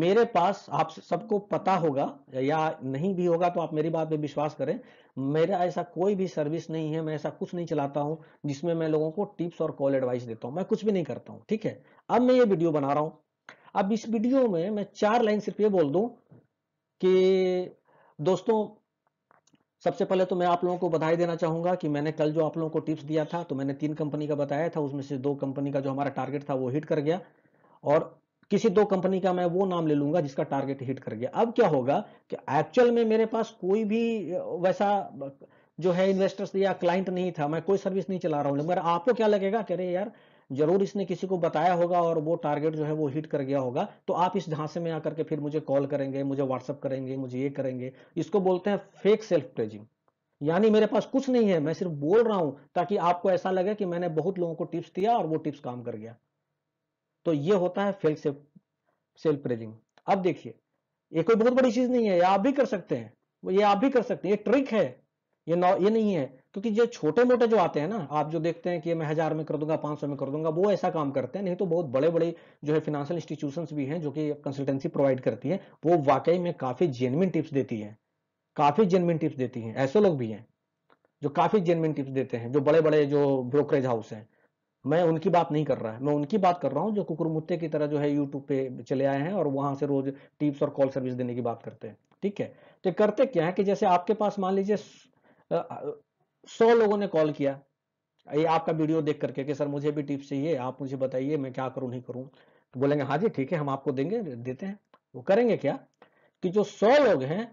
मेरे पास आप सबको पता होगा या नहीं भी होगा तो आप मेरी बात पे विश्वास करें मेरा ऐसा कोई भी सर्विस नहीं है मैं ऐसा कुछ नहीं चलाता हूँ जिसमें मैं लोगों को टिप्स और कॉल एडवाइस देता हूँ मैं कुछ भी नहीं करता हूँ ठीक है अब मैं ये वीडियो बना रहा हूँ अब इस वीडियो में मैं चार लाइन सिर्फ ये बोल दूँ कि दोस्तों सबसे पहले तो मैं आप लोगों को बधाई देना चाहूंगा कि मैंने कल जो आप लोगों को टिप्स दिया था तो मैंने तीन कंपनी का बताया था उसमें से दो कंपनी का जो हमारा टारगेट था वो हिट कर गया और किसी दो कंपनी का मैं वो नाम ले लूंगा जिसका टारगेट हिट कर गया अब क्या होगा कि एक्चुअल में मेरे पास कोई भी वैसा जो है इन्वेस्टर्स या क्लाइंट नहीं था मैं कोई सर्विस नहीं चला रहा हूँ मगर आपको क्या लगेगा कि अरे यार जरूर इसने किसी को बताया होगा और वो टारगेट जो है वो हिट कर गया होगा तो आप इस झांसे में आकर के फिर मुझे कॉल करेंगे मुझे व्हाट्सअप करेंगे मुझे ये करेंगे इसको बोलते हैं फेक सेल्फ प्रेजिंग यानी मेरे पास कुछ नहीं है मैं सिर्फ बोल रहा हूं ताकि आपको ऐसा लगे कि मैंने बहुत लोगों को टिप्स दिया और वो टिप्स काम कर गया तो ये होता है फेक सेल्फ सेल्फ प्रेजिंग अब देखिए ये कोई बहुत बड़ी चीज नहीं है ये आप भी कर सकते हैं ये आप भी कर सकते हैं ये ट्रिक है ये नौ ये नहीं है क्योंकि जो छोटे मोटे जो आते हैं ना आप जो देखते हैं कि मैं हज़ार में कर दूंगा पांच सौ में कर दूंगा वो ऐसा काम करते हैं नहीं तो बहुत बड़े बड़े जो है फिनेंशियल इंस्टीट्यूशन भी हैं जो कि कंसल्टेंसी प्रोवाइड करती है वो वाकई में काफ़ी जेनविन टिप्स देती है काफ़ी जेनविन टिप्स देती है ऐसे लोग भी हैं जो काफ़ी जेनविन टिप्स देते हैं जो बड़े बड़े जो ब्रोकरेज हाउस हैं मैं उनकी बात नहीं कर रहा है मैं उनकी बात कर रहा हूँ जो मुत्ते की तरह जो है यूट्यूब पे चले आए हैं और वहां से रोज टिप्स और कॉल सर्विस देने की बात करते हैं ठीक है तो करते क्या है कि जैसे आपके पास मान लीजिए सौ लोगों ने कॉल किया ये आपका वीडियो देख करके कि सर मुझे भी टिप्स चाहिए आप मुझे बताइए मैं क्या करूं नहीं करूं तो बोलेंगे हाँ जी ठीक है हम आपको देंगे देते हैं वो करेंगे क्या कि जो सौ लोग हैं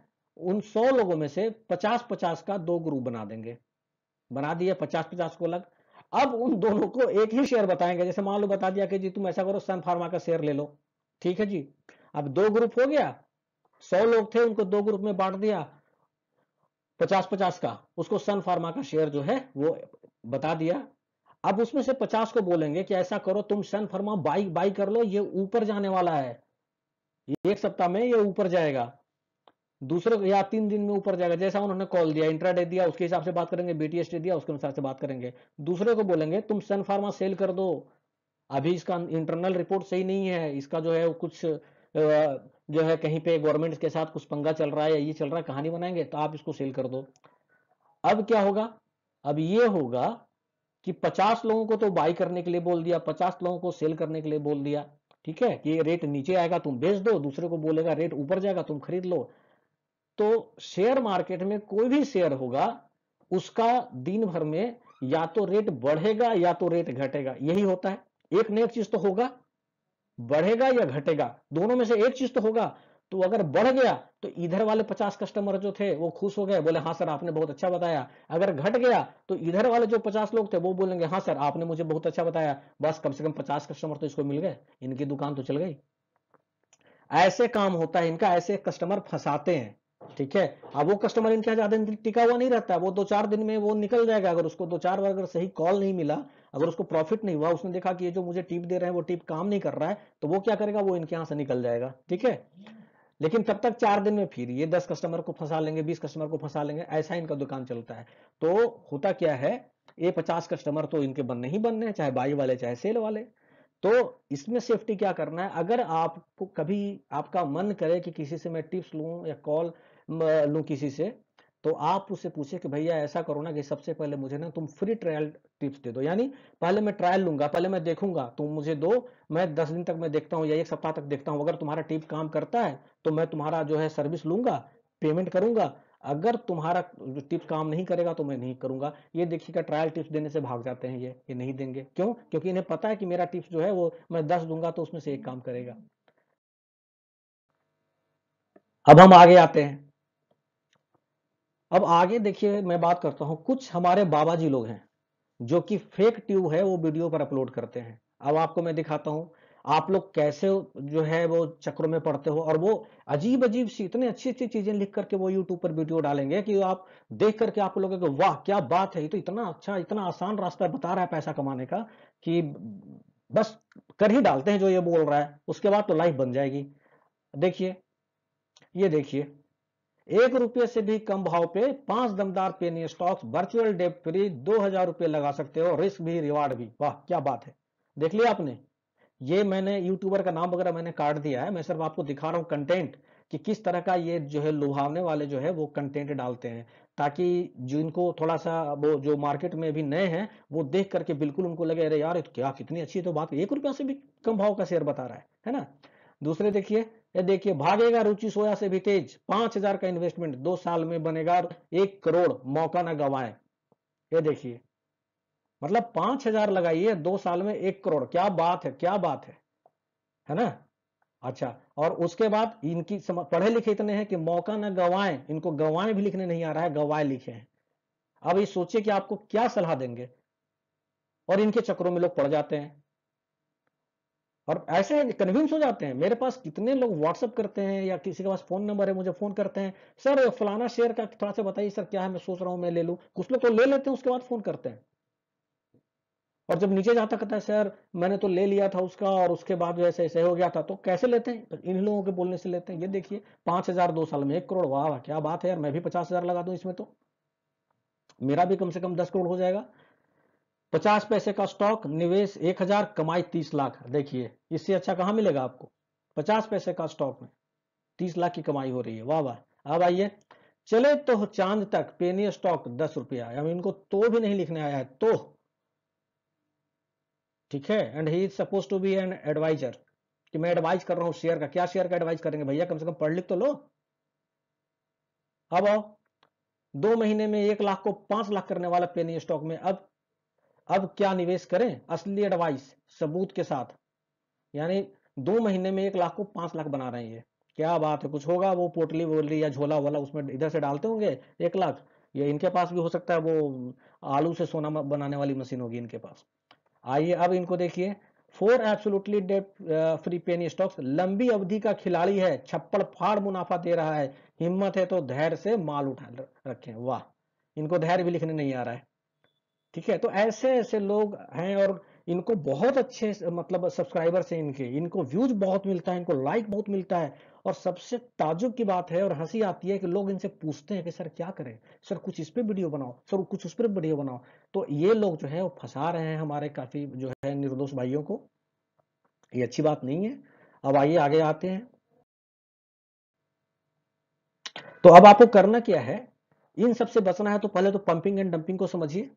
उन सौ लोगों में से पचास पचास का दो ग्रुप बना देंगे बना दिया पचास पचास को अलग अब उन दोनों को एक ही शेयर बताएंगे जैसे मान लो बता दिया कि जी तुम ऐसा करो सन फार्मा का शेयर ले लो ठीक है जी अब दो ग्रुप हो गया सौ लोग थे उनको दो ग्रुप में बांट दिया पचास पचास का उसको सन फार्मा का शेयर जो है वो बता दिया अब उसमें से पचास को बोलेंगे कि ऐसा करो तुम सन फार्मा बाई बाई कर लो ये ऊपर जाने वाला है एक सप्ताह में ये ऊपर जाएगा दूसरे या तीन दिन में ऊपर जाएगा जैसा उन्होंने कॉल दिया डे दिया उसके हिसाब से बात करेंगे बीटीएस डे दिया उसके अनुसार से बात करेंगे दूसरे को बोलेंगे तुम सन फार्मा सेल कर दो अभी इसका इंटरनल रिपोर्ट सही नहीं है इसका जो है कुछ जो है कहीं पे गवर्नमेंट के साथ कुछ पंगा चल रहा है या ये चल रहा है कहानी बनाएंगे तो आप इसको सेल कर दो अब क्या होगा अब ये होगा कि 50 लोगों को तो बाई करने के लिए बोल दिया 50 लोगों को सेल करने के लिए बोल दिया ठीक है कि रेट नीचे आएगा तुम बेच दो दूसरे को बोलेगा रेट ऊपर जाएगा तुम खरीद लो तो शेयर मार्केट में कोई भी शेयर होगा उसका दिन भर में या तो रेट बढ़ेगा या तो रेट घटेगा यही होता है एक न चीज तो होगा बढ़ेगा या घटेगा दोनों में से एक चीज तो होगा तो अगर बढ़ गया तो इधर वाले पचास कस्टमर जो थे वो खुश हो गए बोले हाँ सर आपने बहुत अच्छा बताया अगर घट गया तो इधर वाले जो पचास लोग थे वो बोलेंगे हाँ सर आपने मुझे बहुत अच्छा बताया बस कम से कम पचास कस्टमर तो इसको मिल गए इनकी दुकान तो चल गई ऐसे काम होता है इनका ऐसे कस्टमर फंसाते हैं ठीक है अब वो कस्टमर इनका ज्यादा टिका हुआ नहीं रहता वो दो चार दिन में वो निकल जाएगा अगर उसको दो चार बार अगर सही कॉल नहीं मिला अगर उसको प्रॉफिट नहीं हुआ उसने देखा कि ये जो मुझे टिप दे रहे हैं वो टिप काम नहीं कर रहा है तो वो क्या करेगा वो इनके यहाँ से निकल जाएगा ठीक है लेकिन तब तक चार दिन में फिर ये दस कस्टमर को फंसा लेंगे बीस कस्टमर को फंसा लेंगे ऐसा इनका दुकान चलता है तो होता क्या है ये पचास कस्टमर तो इनके बनने ही बनने हैं चाहे बाई वाले चाहे सेल वाले तो इसमें सेफ्टी क्या करना है अगर आपको कभी आपका मन करे कि किसी से मैं टिप्स लू या कॉल लू किसी से तो आप उससे पूछे कि भैया ऐसा करो ना कि सबसे पहले मुझे ना तुम फ्री ट्रायल टिप्स दे दो यानी पहले मैं ट्रायल लूंगा पहले मैं देखूंगा तुम मुझे दो मैं दस दिन तक मैं देखता हूँ या एक सप्ताह तक देखता हूँ अगर तुम्हारा टिप काम करता है तो मैं तुम्हारा जो है सर्विस लूंगा पेमेंट करूंगा अगर तुम्हारा टिप्स काम नहीं करेगा तो मैं नहीं करूंगा ये देखिएगा ट्रायल टिप्स देने से भाग जाते हैं ये ये नहीं देंगे क्यों क्योंकि इन्हें पता है कि मेरा टिप्स जो है वो मैं दस दूंगा तो उसमें से एक काम करेगा अब हम आगे आते हैं अब आगे देखिए मैं बात करता हूँ कुछ हमारे बाबा जी लोग हैं जो कि फेक ट्यूब है वो वीडियो पर अपलोड करते हैं अब आपको मैं दिखाता हूँ आप लोग कैसे जो है वो चक्रों में पड़ते हो और वो अजीब अजीब सी इतनी अच्छी अच्छी चीजें लिख करके वो यूट्यूब पर वीडियो डालेंगे कि आप देख करके लोगों को वाह क्या बात है ये तो इतना अच्छा इतना आसान रास्ता बता रहा है पैसा कमाने का कि बस कर ही डालते हैं जो ये बोल रहा है उसके बाद तो लाइफ बन जाएगी देखिए ये देखिए एक रुपये से भी कम भाव पे पांच दमदार penny stocks virtual debt free दो हजार रुपये लगा सकते हो रिस्क भी रिवार्ड भी वाह क्या बात है देख लिया आपने ये मैंने यूट्यूबर का नाम वगैरह मैंने काट दिया है मैं सिर्फ आपको दिखा रहा हूँ कंटेंट कि किस तरह का ये जो है लुभावने वाले जो है वो कंटेंट डालते हैं ताकि जिनको थोड़ा सा वो जो मार्केट में भी नए हैं वो देख करके बिल्कुल उनको लगे अरे यार तो क्या कितनी अच्छी तो बात एक रुपया से भी कम भाव का शेयर बता रहा है है ना दूसरे देखिए ये देखिए भागेगा रुचि सोया से भी तेज पांच हजार का इन्वेस्टमेंट दो साल में बनेगा एक करोड़ मौका ना गवाए ये देखिए मतलब पांच हजार लगाइए दो साल में एक करोड़ क्या बात है क्या बात है है ना अच्छा और उसके बाद इनकी पढ़े लिखे इतने हैं कि मौका ना गवाएं इनको गवाएं भी लिखने नहीं आ रहा है गवाए लिखे हैं अब ये सोचिए कि आपको क्या सलाह देंगे और इनके चक्रों में लोग पड़ जाते हैं और ऐसे कन्विंस हो जाते हैं मेरे पास कितने लोग व्हाट्सअप करते हैं या किसी के पास फोन नंबर है मुझे फोन करते हैं सर फलाना शेयर का थोड़ा सा बताइए सर क्या है मैं सोच रहा हूँ मैं ले लू कुछ लोग तो ले लेते हैं उसके बाद फोन करते हैं और जब नीचे जाता कहता है सर मैंने तो ले लिया था उसका और उसके बाद ऐसे ऐसे हो गया था तो कैसे लेते हैं तो इन लोगों के बोलने से लेते हैं ये देखिए पांच हजार दो साल में एक करोड़ वाह क्या बात है यार मैं भी पचास हजार लगा दू इसमें तो मेरा भी कम से कम दस करोड़ हो जाएगा पचास पैसे का स्टॉक निवेश एक हजार कमाई तीस लाख देखिए इससे अच्छा कहाँ मिलेगा आपको पचास पैसे का स्टॉक में तीस लाख की कमाई हो रही है वाह वाह अब आइए चले तो चांद तक पेनी स्टॉक दस रुपया हम इनको तो भी नहीं लिखने आया है तो ठीक है and he is suppose to be an adviser कि मैं एडवाइज कर रहा हूं शेयर का क्या शेयर का एडवाइज करेंगे भैया कम से कम पढ़ लिख तो लो अब आओ दो महीने में एक लाख को पांच लाख करने वाला पेनी स्टॉक में अब अब क्या निवेश करें असली एडवाइस सबूत के साथ यानी दो महीने में एक लाख को पांच लाख बना रहे हैं ये क्या बात है कुछ होगा वो पोटली वोटली या झोला वोला उसमें इधर से डालते होंगे एक लाख ये इनके पास भी हो सकता है वो आलू से सोना बनाने वाली मशीन होगी इनके पास आइए अब इनको देखिए four absolutely debt free penny stocks लंबी अवधि का खिलाड़ी है छप्पड़ फाड़ मुनाफा दे रहा है हिम्मत है तो धैर्य से माल उठा रखे वाह इनको धैर्य भी लिखने नहीं आ रहा है ठीक है तो ऐसे ऐसे लोग हैं और इनको बहुत अच्छे मतलब सब्सक्राइबर्स हैं इनके इनको व्यूज बहुत मिलता है इनको लाइक बहुत मिलता है और सबसे ताजुब की बात है और हंसी आती है कि लोग इनसे पूछते हैं कि सर क्या करें सर कुछ इस पर वीडियो बनाओ सर कुछ उस पर वीडियो बनाओ तो ये लोग जो है वो फंसा रहे हैं हमारे काफ़ी जो है निर्दोष भाइयों को ये अच्छी बात नहीं है अब आइए आगे आते हैं तो अब आपको करना क्या है इन सबसे बचना है तो पहले तो पंपिंग एंड डंपिंग को समझिए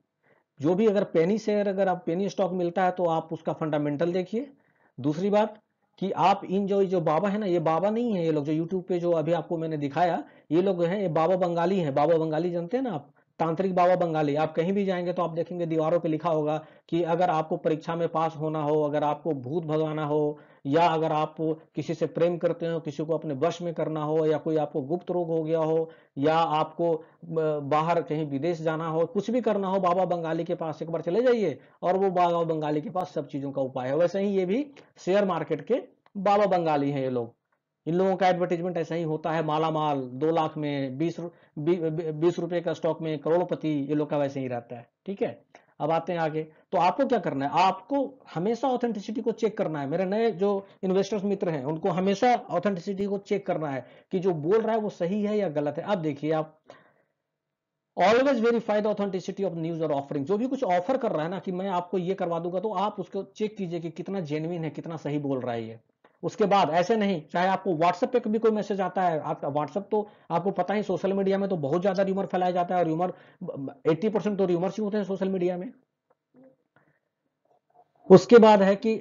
जो भी अगर पेनी शेयर अगर आप पेनी स्टॉक मिलता है तो आप उसका फंडामेंटल देखिए दूसरी बात कि आप इन जो जो बाबा है ना ये बाबा नहीं है ये लोग जो यूट्यूब पे जो अभी आपको मैंने दिखाया ये लोग हैं ये बाबा बंगाली हैं बाबा बंगाली जानते हैं ना आप तांत्रिक बाबा बंगाली आप कहीं भी जाएंगे तो आप देखेंगे दीवारों पे लिखा होगा कि अगर आपको परीक्षा में पास होना हो अगर आपको भूत भगाना हो या अगर आप किसी से प्रेम करते हो किसी को अपने वश में करना हो या कोई आपको गुप्त रोग हो गया हो या आपको बाहर कहीं विदेश जाना हो कुछ भी करना हो बाबा बंगाली के पास एक बार चले जाइए और वो बाबा बंगाली के पास सब चीज़ों का उपाय है वैसे ही ये भी शेयर मार्केट के बाबा बंगाली है ये लोग इन लोगों का एडवर्टीजमेंट ऐसा ही होता है माला माल दो लाख में बीस बीस रुपए का स्टॉक में करोड़पति ये लोग का वैसे ही रहता है ठीक है अब आते हैं आगे तो आपको क्या करना है आपको हमेशा ऑथेंटिसिटी को चेक करना है मेरे नए जो इन्वेस्टर्स मित्र हैं उनको हमेशा ऑथेंटिसिटी को चेक करना है कि जो बोल रहा है वो सही है या गलत है अब देखिए आप always verify the authenticity of news और ऑफरिंग जो भी कुछ ऑफर कर रहा है ना कि मैं आपको ये करवा दूंगा तो आप उसको चेक कीजिए कि कितना जेनुइन है कितना सही बोल रहा है ये उसके बाद ऐसे नहीं चाहे आपको व्हाट्सएप पे कभी कोई मैसेज आता है आपका व्हाट्सएप तो आपको पता ही सोशल मीडिया में तो बहुत ज्यादा र्यूमर फैलाया जाता है और र्यूमर 80 परसेंट तो र्यूमर ही होते हैं सोशल मीडिया में उसके बाद है कि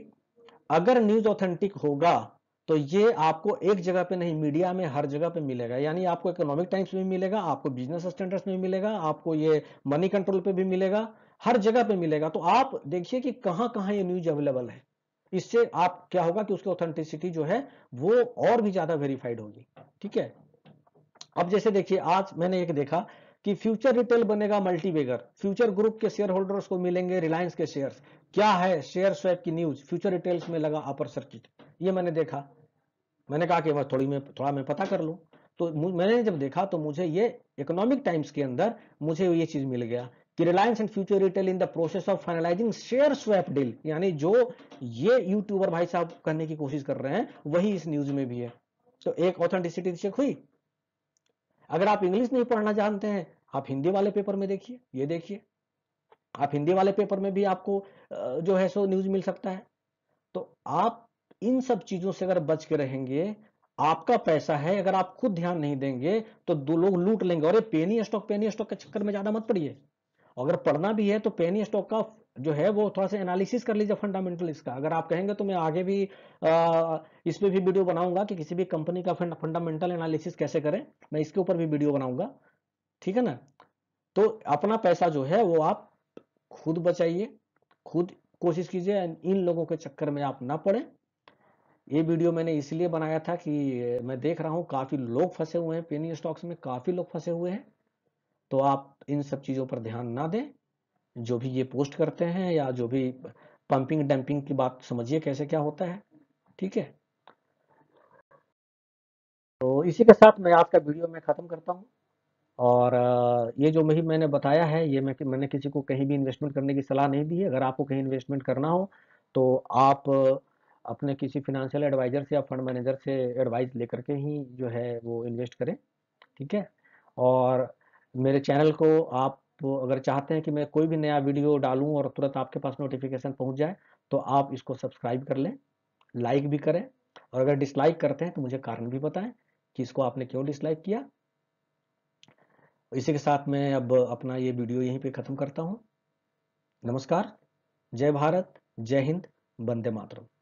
अगर न्यूज ऑथेंटिक होगा तो ये आपको एक जगह पे नहीं मीडिया में हर जगह पे मिलेगा यानी आपको इकोनॉमिक टाइम्स में मिलेगा आपको बिजनेस स्टैंडर्ड्स में मिलेगा आपको ये मनी कंट्रोल पे भी मिलेगा हर जगह पे मिलेगा तो आप देखिए कि कहां कहां ये न्यूज अवेलेबल है इससे आप क्या होगा कि उसकी ऑथेंटिसिटी जो है वो और भी ज्यादा वेरीफाइड होगी ठीक है अब जैसे देखिए आज मैंने एक देखा कि फ्यूचर रिटेल बनेगा मल्टीवेगर फ्यूचर ग्रुप के शेयर होल्डर्स को मिलेंगे रिलायंस के शेयर्स क्या है शेयर स्वैप की न्यूज फ्यूचर रिटेल्स में लगा अपर सर्किट ये मैंने देखा मैंने कहा कि थोड़ी मैं थोड़ा मैं पता कर लू तो मैंने जब देखा तो मुझे ये इकोनॉमिक टाइम्स के अंदर मुझे ये चीज मिल गया कि Reliance and Future Retail in the process of finalising share swap deal यानी जो ये यूट्यूबर भाई साहब करने की कोशिश कर रहे हैं वही इस न्यूज में भी है तो एक ऑथेंटिसिटी चेक हुई अगर आप इंग्लिश नहीं पढ़ना जानते हैं आप हिंदी वाले पेपर में देखिए ये देखिए आप हिंदी वाले पेपर में भी आपको जो है सो न्यूज मिल सकता है तो आप इन सब चीजों से अगर बच के रहेंगे आपका पैसा है अगर आप खुद ध्यान नहीं देंगे तो दो लोग लूट लेंगे और ये पेनी स्टॉक पेनी स्टॉक के चक्कर में ज्यादा मत पड़िए अगर पढ़ना भी है तो पेनी स्टॉक का जो है वो थोड़ा सा एनालिसिस कर लीजिए फंडामेंटल इसका अगर आप कहेंगे तो मैं आगे भी इस पर भी वीडियो बनाऊंगा कि किसी भी कंपनी का फंडामेंटल एनालिसिस कैसे करें मैं इसके ऊपर भी वीडियो बनाऊंगा ठीक है ना तो अपना पैसा जो है वो आप खुद बचाइए खुद कोशिश कीजिए इन लोगों के चक्कर में आप ना पड़े ये वीडियो मैंने इसलिए बनाया था कि मैं देख रहा हूँ काफ़ी लोग फंसे हुए हैं पेनी स्टॉक्स में काफ़ी लोग फंसे हुए हैं तो आप इन सब चीज़ों पर ध्यान ना दें जो भी ये पोस्ट करते हैं या जो भी पंपिंग डंपिंग की बात समझिए कैसे क्या होता है ठीक है तो इसी के साथ मैं आज का वीडियो में ख़त्म करता हूँ और ये जो मैं मैंने बताया है ये मैं मैंने किसी को कहीं भी इन्वेस्टमेंट करने की सलाह नहीं दी है अगर आपको कहीं इन्वेस्टमेंट करना हो तो आप अपने किसी फिनेंशियल एडवाइज़र से या फंड मैनेजर से एडवाइस लेकर के ही जो है वो इन्वेस्ट करें ठीक है और मेरे चैनल को आप अगर चाहते हैं कि मैं कोई भी नया वीडियो डालूं और तुरंत आपके पास नोटिफिकेशन पहुंच जाए तो आप इसको सब्सक्राइब कर लें लाइक भी करें और अगर डिसलाइक करते हैं तो मुझे कारण भी बताएं कि इसको आपने क्यों डिसलाइक किया इसी के साथ मैं अब अपना ये वीडियो यहीं पे ख़त्म करता हूँ नमस्कार जय भारत जय हिंद वंदे मातरम